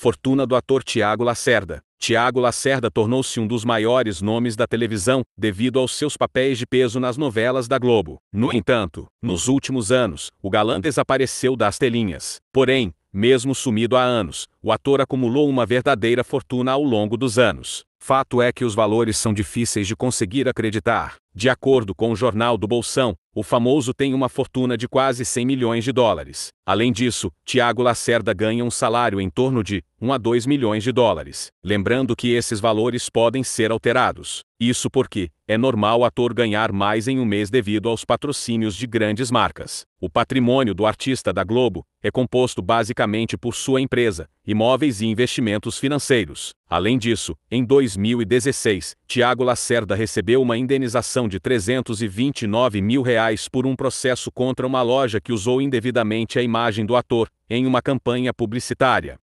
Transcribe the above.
fortuna do ator Tiago Lacerda. Tiago Lacerda tornou-se um dos maiores nomes da televisão, devido aos seus papéis de peso nas novelas da Globo. No entanto, nos últimos anos, o galã desapareceu das telinhas. Porém, mesmo sumido há anos, o ator acumulou uma verdadeira fortuna ao longo dos anos. Fato é que os valores são difíceis de conseguir acreditar. De acordo com o jornal do Bolsão, o famoso tem uma fortuna de quase 100 milhões de dólares. Além disso, Tiago Lacerda ganha um salário em torno de 1 a 2 milhões de dólares. Lembrando que esses valores podem ser alterados. Isso porque é normal o ator ganhar mais em um mês devido aos patrocínios de grandes marcas. O patrimônio do artista da Globo é composto basicamente por sua empresa, imóveis e investimentos financeiros. Além disso, em 2016, Tiago Lacerda recebeu uma indenização ação de 329 mil reais por um processo contra uma loja que usou indevidamente a imagem do ator, em uma campanha publicitária.